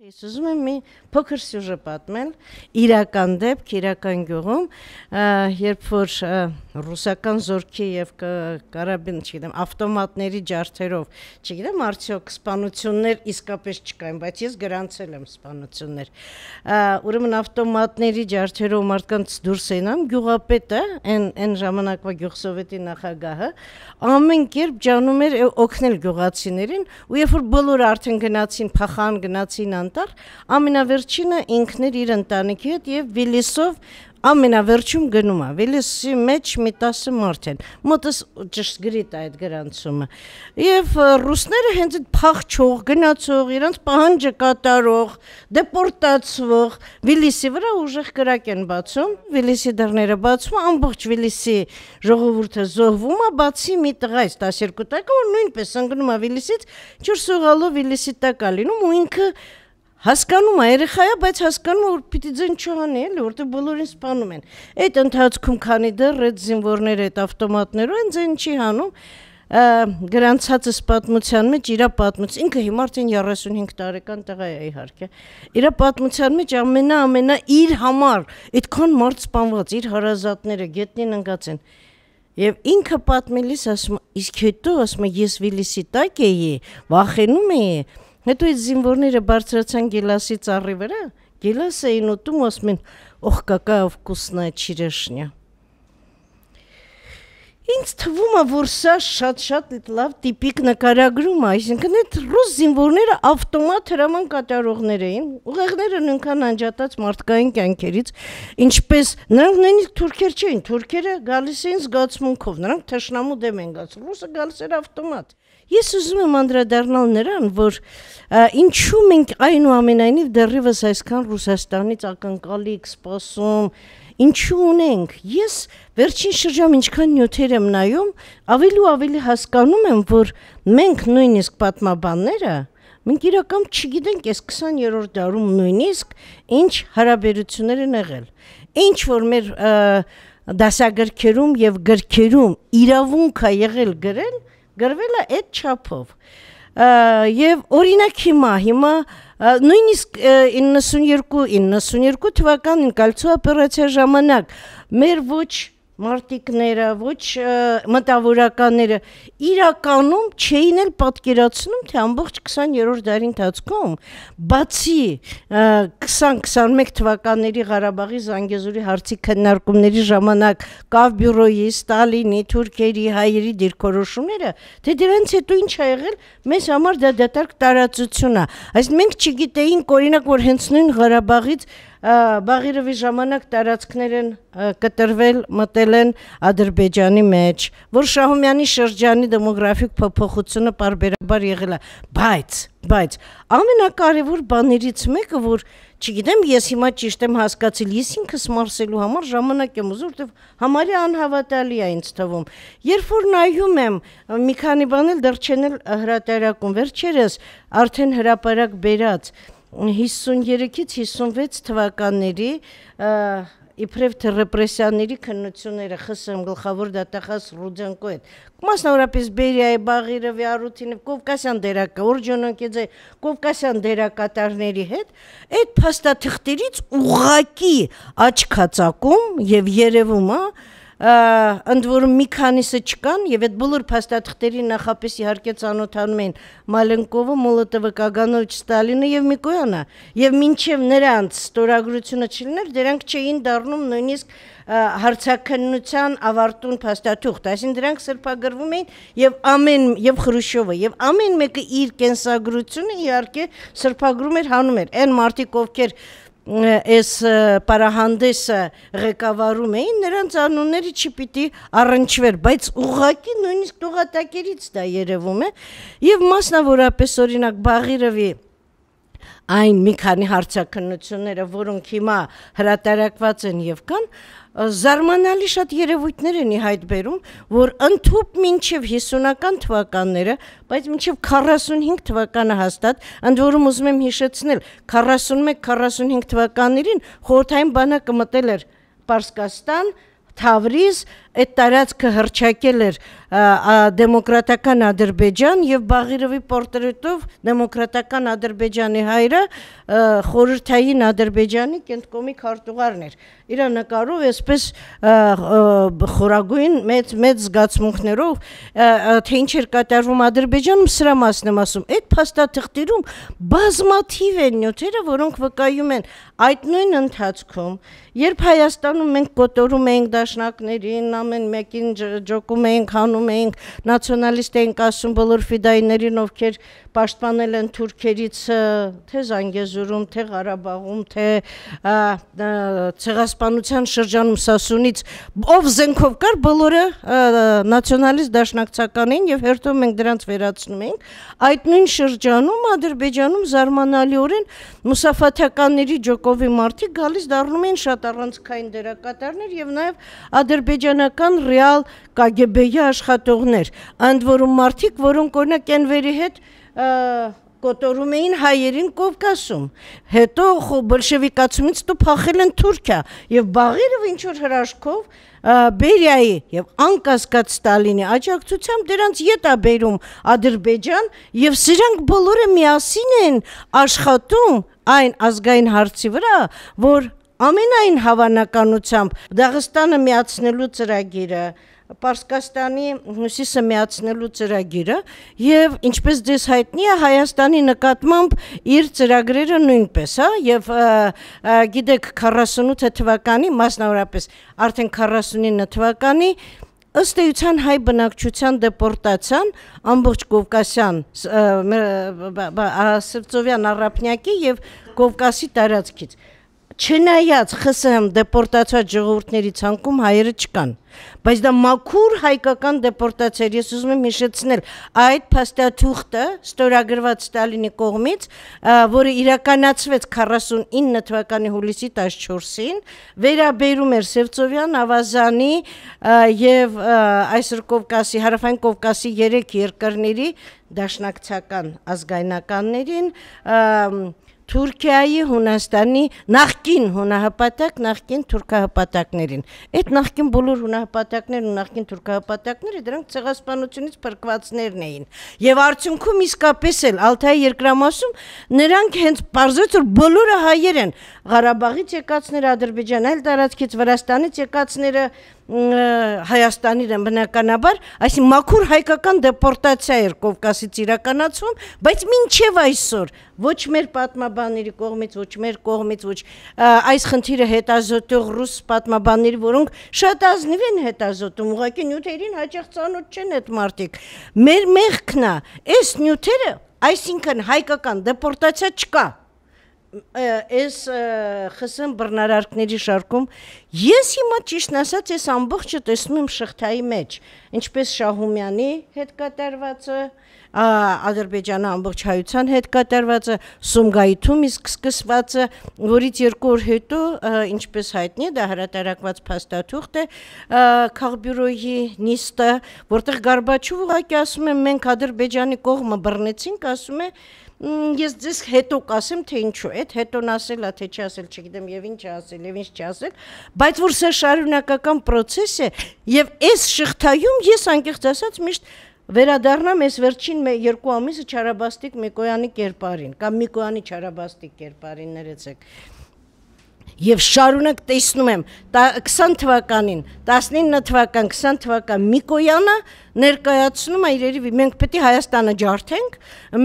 Ես ուզում եմ մի փոքր սյուժե պատմել իրական դեպք իրական գյուղում, երբ որ ռուսական զորքի եւ կարաբին, չգիտեմ, ավտոմատների ջարդերով, չգիտեմ, արդյոք սպանություններ իսկապես չկային, բայց ես գրանցել եմ սպանություններ։ Ուրեմն ավտոմատների ջարդերով մարդկանց դուրս ենամ գյուղապետը, այն այն ժամանակվա գյուղսովետի նախագահը, ամեն կերպ ջանում էր օգնել գյուղացիներին, ու երբ որ բոլորը արդեն գնացին, փախան, գնացին անտառ, ամենավերջինը ինքն էր իր ընտանիքի հետ եւ Վիլիսով ամենավերջում գնում է վելիսի մեջ մի 10 մարդ են մոտս ճշգրիտ այդ գրանցումը եւ ռուսները հենց այդ փախչող գնացող իրանց պահանջը կատարող դեպորտացվող վելիսի վրա ուժեղ կրակ են բացում վելիսի դռները բացվում ամբողջ վելիսի ժողովուրդը զոհվում է բացի մի տղայից 12 տարեկան որ նույնպես ընկնում է վելիսից ճուրս ուղալով վելիսի տակ է լինում ու ինքը Հասկանում է երեխայա, բայց հասկանում է որ պիտի ձեն չանի, էլի, որտեղ բոլորին սպանում են։ Այդ ընթացքում քանի դեռ այդ զինվորները այդ ավտոմատներով են ձեն չի հանում, գրանցածս պատմության մեջ իրա պատմուց, ինքը հիմա արդեն 35 տարեկան տղա է իհարկե։ Իրա պատմության մեջ ամենա ամենա իր համար այդքան մարդ սպանված, իր հարազատները գետնին ընկած են։ Եվ ինքը պատմելիս ասում, իսկ հետո ասում ես Վիլիսի տակ էի, վախենում էի, Հետո այդ զինվորները բարձրացան գելասի ծառի վրա, գելաս էին ուտում, ասում են, «Ох, какая вкусная черешня»։ Ինձ թվում է, որ սա շատ-շատ լավ տիպիկ նկարագրում է, այսինքն այդ ռուս զինվորները ավտոմատ հրաման կատարողներ էին, ուղեղները նույնքան անջատած մարդկային կյանքերից, ինչպես նրանք նույնիսկ թուրքեր չէին, թուրքերը գալիս էին զգացմունքով, նրանք թշնամու դեմ են գալիս, ռուսը գալիս էր ավտոմատ։ Ես ուզում եմ անդրադառնալ նրան, որ ինչու մենք այնուամենայնիվ դեռևս այսքան Ռուսաստանից ակնկալիք սպասում, այն Ինչու ունենք։ Ես վերջին շրջանում ինչքան նյութեր եմ նայում, ավելի ու ավելի հասկանում եմ, որ մենք նույնիսկ պատմաբանները մենք իրական չգիտենք այս 20-րդ դարում նույնիսկ ինչ հարաբերություններ են եղել։ Ինչ որ մեր դասագրքերում եւ գրքերում իրավունք է եղել գրել, գրվել է այդ չափով։ Եվ օրինակ հիմա, հիմա, հիմա նույնիսկ 92 92 թվականին կալցու օպերացիա ժամանակ մեր ոչ մարտիկները, ոչ մտավորականները իրականում չէին էլ պատկերացնում, թե ամբողջ 20-րդ դարի ընթացքում բացի 20-21 թվականների Ղարաբաղի Զանգեզուրի հարցի քննարկումների ժամանակ Կավբյուրոյի, Ստալինի, Թուրքերի, հայերի դիրքորոշումները, թե դրանց հետո ինչ ա եղել, մեզ համար դա դատարկ տարածություն է։ Այսինքն մենք չգիտեինք օրինակ, որ հենց նույն Ղարաբաղից Բաղիրովի ժամանակ տարածքներ են կտրվել, մտել են Ադրբեջանի մեջ, որ Շահումյանի շրջանի դեմոգրաֆիկ փոփոխությունը բարբերաբար եղել է, բայց, բայց ամենակարևոր բաներից մեկը, որ չգիտեմ, ես հիմա ճիշտ եմ հասկացել, ես ինքս մարսելու համար ժամանակ եմ ուզում, որտեվ համարյա անհավատալի է ինձ թվում։ Երբ որ նայում եմ, մի քանի բան էլ դեռ չեն հրատարակում, վերջերս արդեն հրապարակ բերած 53-ից 56 թվականների իբրև թե ռեպրեսիաների քննությունները ԽՍՀՄ գլխավոր դատախազ Ռուդյանկո հետ։ Մասնավորապես Բերիայի, Բաղիրովի, Արութինի, Կովկասյան դերակա, Օրջոնոկեձե, Կովկասյան դերակատարների հետ այդ փաստաթղթերից ուղակի աչքածակում եւ երևում է, ընդ որում մի քանիսը չկան եւ այդ բոլոր փաստաթղթերի նախապես իհարկե ցանոթանում են Մալենկովը, Մոլոտովը, Կագանովը, Ստալինը եւ Միկոյանը եւ մինչեւ նրանց ստորագրությունը չլիներ դրանք չէին դառնում նույնիսկ հարցակնության ավարտուն փաստաթուղթ, այսինքն դրանք սրբագրվում էին եւ ամեն եւ Խրուշովը եւ ամեն մեկը իր կենսագրությունը իհարկե սրբագրում էր, հանում էր։ Այն մարդիկ, ովքեր այս պարահանդեսը ղեկավարում էին, նրանց անունները չպիտի առնչվեր, բայց ուղղակի նույնիսկ դուղատակերից դա երևում է եւ մասնավորապես օրինակ Բաղիրովի այն մի քանի հարցակնությունները, որոնք հիմա հրատարակված են եւ կան, զարմանալի շատ երևույթներ են իհայտ բերում, որ ընդհուպ մինչև 50-ական թվականները, բայց մինչև 45 թվականը հաստատ, ընդ որում ուզում եմ հիշեցնել, 41-45 թվականներին խորհրդային բանակը մտել էր Պարսկաստան, Թավրիզ, այդ տարածքը հրճակել էր դեմոկրատական Ադրբեջան եւ Բաղիրովի պորտրետով դեմոկրատական Ադրբեջանի հայրը խորհրդային Ադրբեջանի կենտկոմի քարտուղարն էր։ Իրա նկարով այսպես խորագույն մեծ մեծ զգացմունքներով թե ինչ էր կատարվում Ադրբեջանում սրա մասն եմ ասում։ Այդ փաստաթղթերում բազմաթիվ են նյութերը, որոնք վկայում են այդ նույն ընթացքում, երբ Հայաստանում մենք կոտորում էինք դաշնակներին, ամեն մեկին ջոկում էինք, հանում էինք, նացիոնալիստ էինք ասում բոլոր ֆիդայիներին, ովքեր պաշտպանել են թուրքերից թե Զանգեզուրում, թե Ղարաբաղում, թե ցեղասպանության շրջանում Սասունից, ով զենքով կար, բոլորը նացիոնալիստ դաշնակցական էին եւ հերթով մենք դրանց վերացնում էինք։ Այդ նույն շրջանում Ադրբեջանում զարմանալիորեն մուսաֆաթականների ջոկովի մարդիկ գալիս դառնում էին շատ առանցքային դերակատարներ եւ նաեւ ադրբեջանական իրականական ռեալ KGB-ի աշխատողներ, ընդ որում մարդիկ, որոնք օրինակ Կենվերի հետ կոտորում էին հայերին Կովկասում։ Հետո բոլշևիկացումից դու փախել են Թուրքիա եւ Բաղիրով ինչ որ հրաշքով Բերիայի եւ անկասկած Ստալինի աջակցությամբ դրանց ետ է բերում Ադրբեջան եւ սրանք բոլորը միասին են աշխատում այն ազգային հարցի վրա, որ Ամենայն հավանականությամբ Դաղստանը միացնելու ծրագիրը Պարսկաստանի հյուսիսը միացնելու ծրագիրը եւ ինչպես ձեզ հայտնի է Հայաստանի նկատմամբ իր ծրագրերը նույնպես, հա, եւ գիտեք 48 թվականի մասնավորապես արդեն 49 թվականի ըստ էության հայ բնակչության դեպորտացիան ամբողջ Կովկասյան Սրծովյան առապնյակի եւ Կովկասի տարածքից Չնայած ԽՍՀՄ դեպորտացված ժողովուրդների ցանկում հայերը չկան, բայց դա մաքուր հայկական դեպորտացիա ես ուզում եմ հիշեցնել այդ փաստաթուղթը ստորագրված Ստալինի կողմից, որը իրականացվեց 49 թվականի հուլիսի 14-ին, վերաբերում էր Սևծովյան, Ավազանի եւ այսր Կովկասի, Հարավային Կովկասի 3 երկրների դաշնակցական ազգայնականներին Թուրքիայի, Հունաստանի նախկին հունահպատակ, նախկին թուրքահպատակներին։ Այդ նախկին բոլոր հունահպատակներն ու նախկին թուրքահպատակները դրանք ցեղասպանությունից փրկվածներն էին։ Եվ արդյունքում իսկապես էլ Ալթայի երկրամասում նրանք հենց բարձրաց որ բոլորը հայեր են։ Ղարաբաղից եկածները, Ադրբեջան, այլ տարածքից, Վրաստանից եկածները, Հայաստանին են բնականաբար, այսին մաքուր հայկական դեպորտացիա էր Կովկասից իրականացում, բայց մինչև այսօր ոչ մեր պատմաբանների կողմից, ոչ մեր կողմից, ոչ այս խնդիրը հետազոտող ռուս պատմաբաններ, որոնք շատ ազնիվ են հետազոտում, ուղղակի նյութերին հաճախ ծանոթ չեն այդ մարդիկ։ Մեր մեղքն է, այս նյութերը, այսինքն հայկական դեպորտացիա չկա այս ԽՍՀՄ բռնարարքների շարքում ես հիմա ճիշտ ասած այս ամբողջը տեսնում եմ շղթայի մեջ, ինչպես Շահումյանի հետ կատարվածը, Ադրբեջանի ամբողջ հայության հետ կատարվածը, Սումգայիթում իսկ սկսվածը, որից երկու օր հետո, ինչպես հայտնի, դա հրատարակված փաստաթուղթ է քաղբյուրոյի նիստը, որտեղ Գարբաչովը ուղղակի ասում է մենք Ադրբեջանի կողմը բռնեցինք, ասում է ես ձեզ հետո կասեմ թե ինչու այդ հետոն ասելա թե չի ասել չգիտեմ եւ ինչ ասել եւ ինչ չասել բայց որ սա շարունակական process է եւ այս շղթայում ես անկեղծ ասած միշտ վերադառնամ այս վերջին երկու ամիսը Չարաբաստիկ Միկոյանի կերպարին կամ Միկոյանի Չարաբաստիկ կերպարին ներեցեք Եվ շարունակ տեսնում եմ 20 թվականին, 19 թվական, 20 թվական Միկոյանը ներկայացնում է իրերի մենք պետք է Հայաստանը ջարդենք,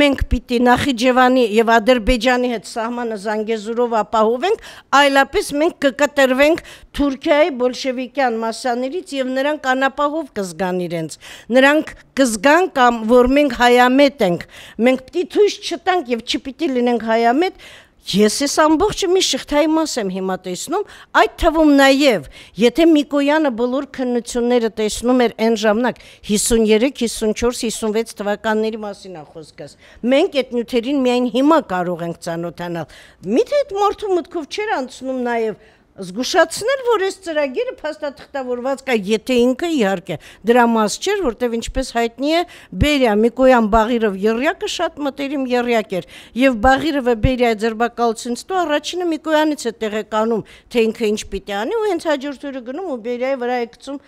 մենք պիտի Նախիջևանի եւ Ադրբեջանի հետ սահմանը Զանգեզուրով ապահովենք, այլապես մենք կկտրվենք Թուրքիայի բոլշևիկյան մասաներից եւ նրանք անապահով կզգան իրենց։ Նրանք կզգան կամ որ մենք հայամետ ենք։ Մենք պիտի ցույց չտանք եւ չպիտի լինենք հայամետ, Ես ես ամբողջը մի շղթայի մաս եմ հիմա տեսնում, այդ թվում նաև, եթե Միկոյանը բոլոր քննությունները տեսնում էր այն ժամանակ 53, 54, 56 թվականների մասին է խոսքս։ Մենք այդ նյութերին միայն հիմա կարող ենք ճանոթանալ։ Միթե այդ մարդու մտքով չէր անցնում նաև զգուշացնել, որ այս ծրագիրը փաստաթղթավորված կա, եթե ինքը իհարկե դրա մաս չէր, որտեվ ինչպես հայտնի է, Բերիա Միկոյան Բաղիրով Եռյակը շատ մտերիմ Եռյակ էր, եւ Բաղիրովը Բերիայի ձերբակալությունից հետո առաջինը Միկոյանից է տեղեկանում, թե ինքը ինչ պիտի անի ու հենց հաջորդ օրը գնում ու Բերիայի վրա է գցում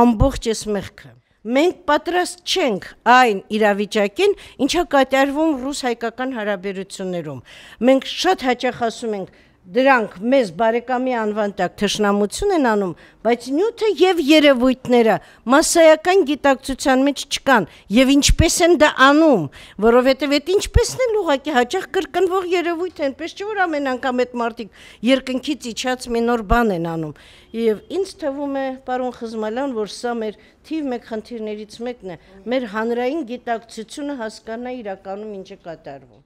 ամբողջ այս մեղքը մենք պատրաստ չենք այն իրավիճակին, ինչը կատարվում ռուս հայկական հարաբերություններում։ Մենք շատ հաճախ ասում ենք, դրանք մեզ բարեկամի անվան տակ թշնամություն են անում, բայց նյութը եւ երևույթները massայական գիտակցության մեջ չկան եւ ինչպես են դա անում, որովհետեւ այդ ինչպեսն էլ ուղակի հաճախ կրկնվող երևույթ է, այնպես չէ որ ամեն անգամ այդ մարդիկ երկնքից իջած մի նոր բան են անում։ Եվ ինձ թվում է, պարոն Խզմալյան, որ սա մեր թիվ 1 խնդիրներից մեկն է, մեր հանրային գիտակցությունը հասկանա իրականում ինչը կատարվում։